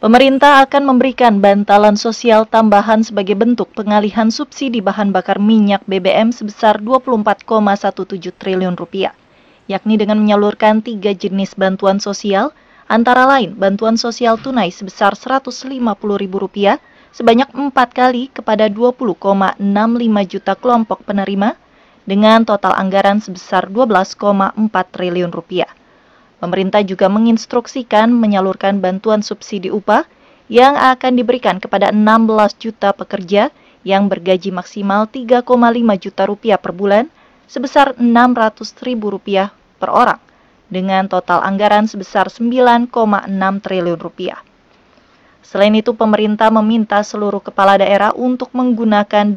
Pemerintah akan memberikan bantalan sosial tambahan sebagai bentuk pengalihan subsidi bahan bakar minyak BBM sebesar 24,17 triliun rupiah, yakni dengan menyalurkan tiga jenis bantuan sosial, antara lain bantuan sosial tunai sebesar rp rupiah sebanyak empat kali kepada 20,65 juta kelompok penerima dengan total anggaran sebesar 12,4 triliun rupiah. Pemerintah juga menginstruksikan menyalurkan bantuan subsidi upah yang akan diberikan kepada 16 juta pekerja yang bergaji maksimal 3,5 juta rupiah per bulan sebesar 600 ribu rupiah per orang dengan total anggaran sebesar 9,6 triliun rupiah. Selain itu, pemerintah meminta seluruh kepala daerah untuk menggunakan 2%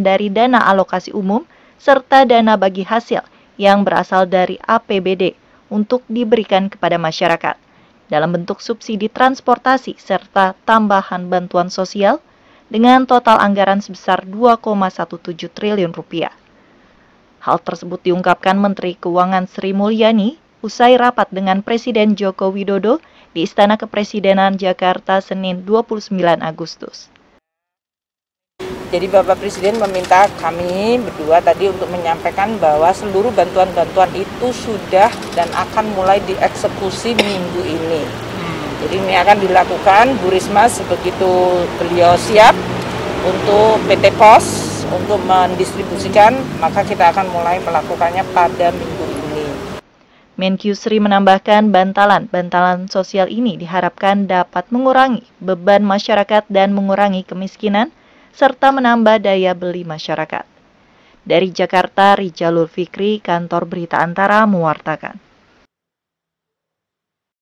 dari dana alokasi umum serta dana bagi hasil yang berasal dari APBD untuk diberikan kepada masyarakat dalam bentuk subsidi transportasi serta tambahan bantuan sosial dengan total anggaran sebesar 2,17 triliun rupiah. Hal tersebut diungkapkan Menteri Keuangan Sri Mulyani usai rapat dengan Presiden Joko Widodo di Istana Kepresidenan Jakarta Senin 29 Agustus. Jadi Bapak Presiden meminta kami berdua tadi untuk menyampaikan bahwa seluruh bantuan-bantuan itu sudah dan akan mulai dieksekusi minggu ini. Hmm. Jadi ini akan dilakukan Bu Risma sebegitu beliau siap untuk PT Pos untuk mendistribusikan maka kita akan mulai melakukannya pada minggu ini. Menkyu Sri menambahkan bantalan-bantalan sosial ini diharapkan dapat mengurangi beban masyarakat dan mengurangi kemiskinan serta menambah daya beli masyarakat. Dari Jakarta, Rijalur Fikri, Kantor Berita Antara mewartakan.